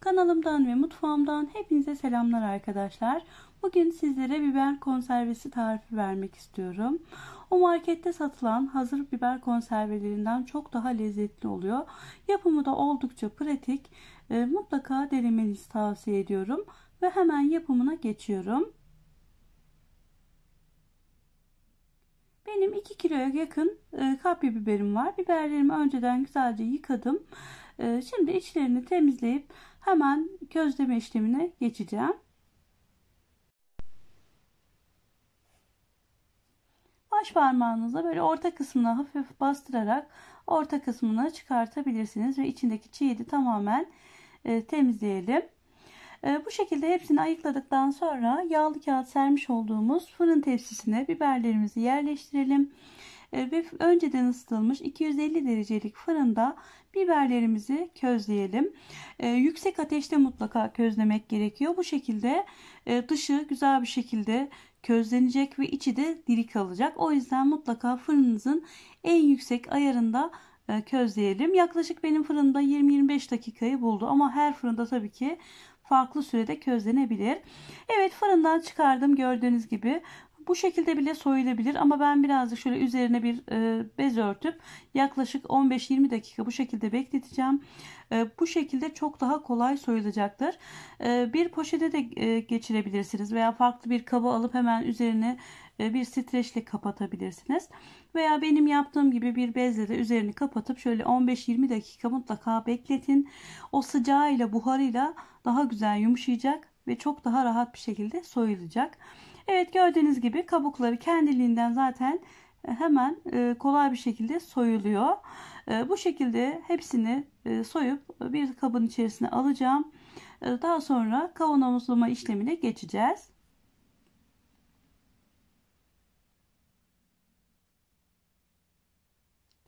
Kanalımdan ve mutfağımdan hepinize selamlar arkadaşlar. Bugün sizlere biber konservesi tarifi vermek istiyorum. O markette satılan hazır biber konservelerinden çok daha lezzetli oluyor. Yapımı da oldukça pratik. E, mutlaka denemenizi tavsiye ediyorum. Ve hemen yapımına geçiyorum. Benim 2 kiloya yakın e, kapya biberim var. Biberlerimi önceden güzelce yıkadım. E, şimdi içlerini temizleyip Hemen közleme işlemine geçeceğim. Baş parmağınızla böyle orta kısmına hafif bastırarak orta kısmını çıkartabilirsiniz ve içindeki çiğ de tamamen e, temizleyelim. E, bu şekilde hepsini ayıkladıktan sonra yağlı kağıt sermiş olduğumuz fırın tepsisine biberlerimizi yerleştirelim. E, ve önceden ısıtılmış 250 derecelik fırında biberlerimizi közleyelim. E, yüksek ateşte mutlaka közlemek gerekiyor. Bu şekilde e, dışı güzel bir şekilde közlenecek ve içi de diri kalacak. O yüzden mutlaka fırınınızın en yüksek ayarında közleyelim. Yaklaşık benim fırında 20-25 dakikayı buldu ama her fırında tabii ki farklı sürede közlenebilir. Evet fırından çıkardım gördüğünüz gibi bu şekilde bile soyulabilir ama ben birazcık şöyle üzerine bir e, bez örtüp yaklaşık 15-20 dakika bu şekilde bekleteceğim. E, bu şekilde çok daha kolay soyulacaktır. E, bir poşete de geçirebilirsiniz veya farklı bir kaba alıp hemen üzerine bir streçle kapatabilirsiniz. Veya benim yaptığım gibi bir bezle de üzerini kapatıp şöyle 15-20 dakika mutlaka bekletin. O sıcağıyla buharıyla daha güzel yumuşayacak ve çok daha rahat bir şekilde soyulacak. Evet gördüğünüz gibi kabukları kendiliğinden zaten e, hemen e, kolay bir şekilde soyuluyor. E, bu şekilde hepsini soyup bir kabın içerisine alacağım. Daha sonra kavanozlama işlemine geçeceğiz.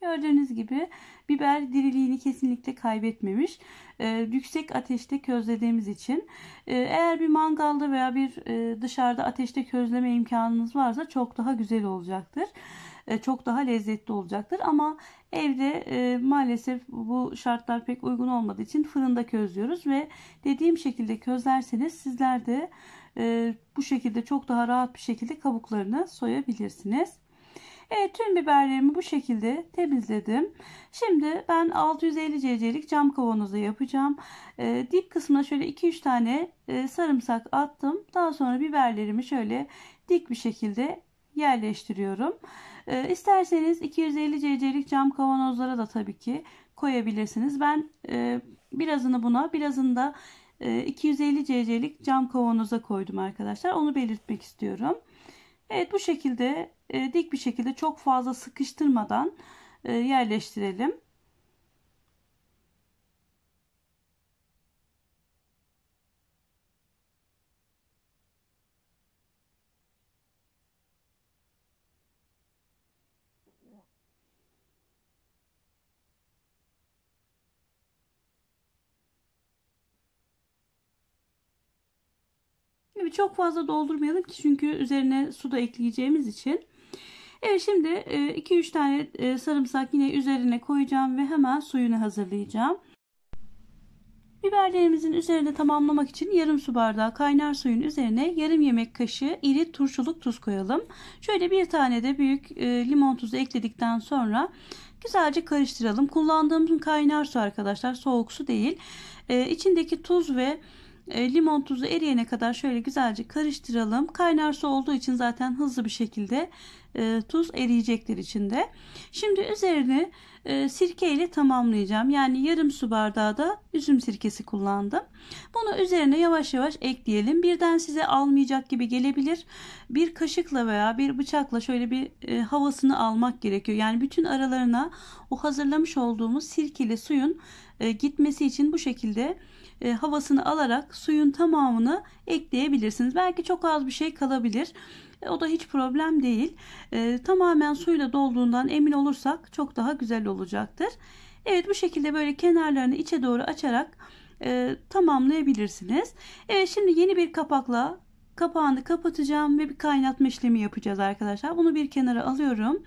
Gördüğünüz gibi biber diriliğini kesinlikle kaybetmemiş. Ee, yüksek ateşte közlediğimiz için ee, eğer bir mangalda veya bir e, dışarıda ateşte közleme imkanınız varsa çok daha güzel olacaktır. Ee, çok daha lezzetli olacaktır ama evde e, maalesef bu şartlar pek uygun olmadığı için fırında közlüyoruz ve dediğim şekilde közlerseniz sizler de e, bu şekilde çok daha rahat bir şekilde kabuklarını soyabilirsiniz. Evet tüm biberlerimi bu şekilde temizledim. Şimdi ben 650 cc'lik cam kavanozu yapacağım. E, dip kısmına şöyle 2-3 tane e, sarımsak attım. Daha sonra biberlerimi şöyle dik bir şekilde yerleştiriyorum. E, isterseniz 250 cc'lik cam kavanozlara da tabii ki koyabilirsiniz. Ben e, birazını buna birazını da e, 250 cc'lik cam kavanoza koydum arkadaşlar. Onu belirtmek istiyorum. Evet bu şekilde e, dik bir şekilde çok fazla sıkıştırmadan e, yerleştirelim. Gibi çok fazla doldurmayalım ki çünkü üzerine su da ekleyeceğimiz için Evet şimdi 2-3 e, tane e, sarımsak yine üzerine koyacağım ve hemen suyunu hazırlayacağım. Biberlerimizin üzerinde tamamlamak için yarım su bardağı kaynar suyun üzerine yarım yemek kaşığı iri turşuluk tuz koyalım. Şöyle bir tane de büyük e, limon tuzu ekledikten sonra güzelce karıştıralım. Kullandığımız kaynar su arkadaşlar soğuk su değil. İçindeki tuz ve e, limon tuzu eriyene kadar şöyle güzelce karıştıralım. Kaynar su olduğu için zaten hızlı bir şekilde e, tuz eriyecektir içinde. Şimdi üzerini e, sirke ile tamamlayacağım. Yani yarım su bardağı da üzüm sirkesi kullandım. Bunu üzerine yavaş yavaş ekleyelim. Birden size almayacak gibi gelebilir. Bir kaşıkla veya bir bıçakla şöyle bir e, havasını almak gerekiyor. Yani bütün aralarına o hazırlamış olduğumuz sirkeli suyun e, gitmesi için bu şekilde e, havasını alarak suyun tamamını ekleyebilirsiniz. Belki çok az bir şey kalabilir. E, o da hiç problem değil. tamamen suyla dolduğundan emin olursak çok daha güzel olacaktır. Evet bu şekilde böyle kenarlarını içe doğru açarak e, tamamlayabilirsiniz. Evet şimdi yeni bir kapakla kapağını kapatacağım ve bir kaynatma işlemi yapacağız arkadaşlar. Bunu bir kenara alıyorum.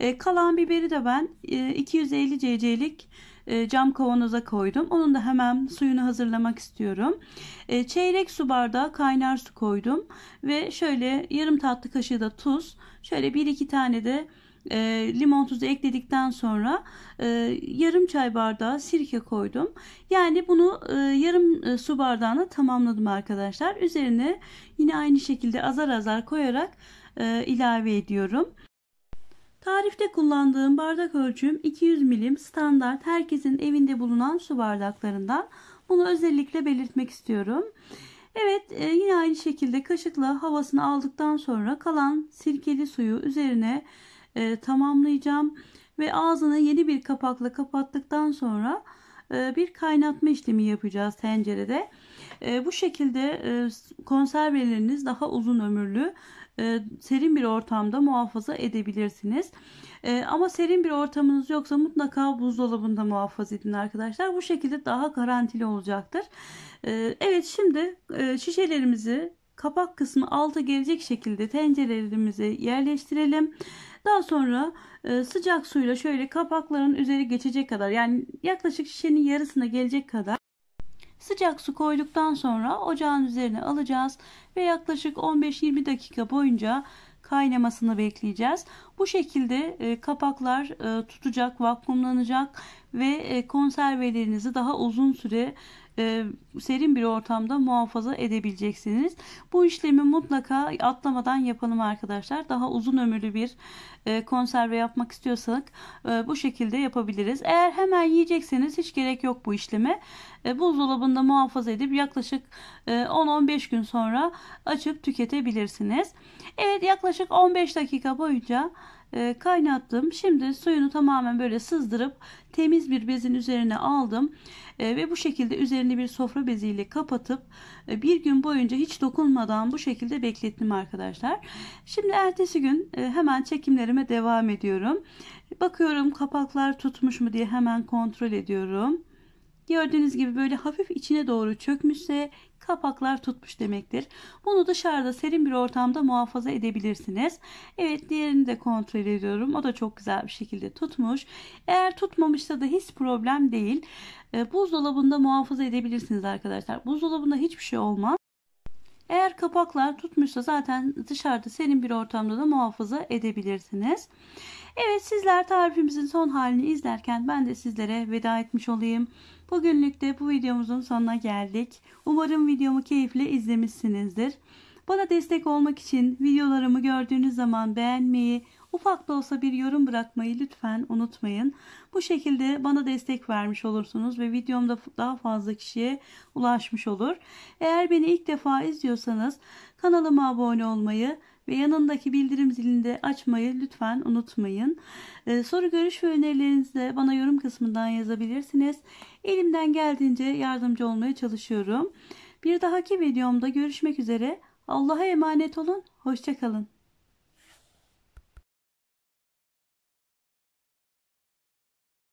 E, kalan biberi de ben e, 250 cc'lik e, cam kavanoza koydum. Onun da hemen suyunu hazırlamak istiyorum. E, çeyrek su bardağı kaynar su koydum. Ve şöyle yarım tatlı kaşığı da tuz. Şöyle 1-2 tane de e, limon tuzu ekledikten sonra yarım çay bardağı sirke koydum. Yani bunu yarım su bardağına tamamladım arkadaşlar. Üzerine yine aynı şekilde azar azar koyarak ilave ediyorum. Tarifte kullandığım bardak ölçüm 200 milim standart herkesin evinde bulunan su bardaklarından. Bunu özellikle belirtmek istiyorum. Evet e, yine aynı şekilde kaşıkla havasını aldıktan sonra kalan sirkeli suyu üzerine e, tamamlayacağım. Ve ağzını yeni bir kapakla kapattıktan sonra e, bir kaynatma işlemi yapacağız tencerede. E, bu şekilde e, konserveleriniz daha uzun ömürlü e, serin bir ortamda muhafaza edebilirsiniz. E, ama serin bir ortamınız yoksa mutlaka buzdolabında muhafaza edin arkadaşlar. Bu şekilde daha garantili olacaktır. E, evet şimdi e, şişelerimizi kapak kısmı alta gelecek şekilde tencerelerimizi yerleştirelim. Daha sonra e, sıcak suyla şöyle kapakların üzeri geçecek kadar yani yaklaşık şişenin yarısına gelecek kadar Sıcak su koyduktan sonra ocağın üzerine alacağız ve yaklaşık 15-20 dakika boyunca kaynamasını bekleyeceğiz. Bu şekilde e, kapaklar e, tutacak, vakumlanacak ve e, konservelerinizi daha uzun süre serin bir ortamda muhafaza edebileceksiniz. Bu işlemi mutlaka atlamadan yapalım arkadaşlar. Daha uzun ömürlü bir e, konserve yapmak istiyorsak e, bu şekilde yapabiliriz. Eğer hemen yiyecekseniz hiç gerek yok bu işleme. E, buzdolabında muhafaza edip yaklaşık 10-15 gün sonra açıp tüketebilirsiniz. Evet yaklaşık 15 dakika boyunca kaynattım. Şimdi suyunu tamamen böyle sızdırıp temiz bir bezin üzerine aldım ve bu şekilde üzerine bir sofra sofra beziyle kapatıp e, bir gün boyunca hiç dokunmadan bu şekilde beklettim arkadaşlar. Şimdi ertesi gün e, hemen çekimlerime devam ediyorum. Bakıyorum kapaklar tutmuş mu diye hemen kontrol ediyorum. Gördüğünüz gibi böyle hafif içine doğru çökmüşse kapaklar tutmuş demektir. Bunu dışarıda serin bir ortamda muhafaza edebilirsiniz. Evet diğerini de kontrol ediyorum. O da çok güzel bir şekilde tutmuş. Eğer tutmamışsa da hiç problem değil. Ee, buzdolabında muhafaza edebilirsiniz arkadaşlar. Buzdolabında hiçbir şey olmaz. Eğer kapaklar tutmuşsa zaten dışarıda serin bir ortamda da muhafaza edebilirsiniz. Evet sizler tarifimizin son halini izlerken ben de sizlere veda etmiş olayım. Bugünlük de bu videomuzun sonuna geldik. Umarım videomu keyifle izlemişsinizdir. Bana destek olmak için videolarımı gördüğünüz zaman beğenmeyi, ufak da olsa bir yorum bırakmayı lütfen unutmayın. Bu şekilde bana destek vermiş olursunuz ve videomda daha fazla kişiye ulaşmış olur. Eğer beni ilk defa izliyorsanız kanalıma abone olmayı, ve yanındaki bildirim zilinde açmayı lütfen unutmayın. Ee, soru, görüş ve önerilerinizi de bana yorum kısmından yazabilirsiniz. Elimden geldiğince yardımcı olmaya çalışıyorum. Bir dahaki videomda görüşmek üzere. Allah'a emanet olun. Hoşçakalın.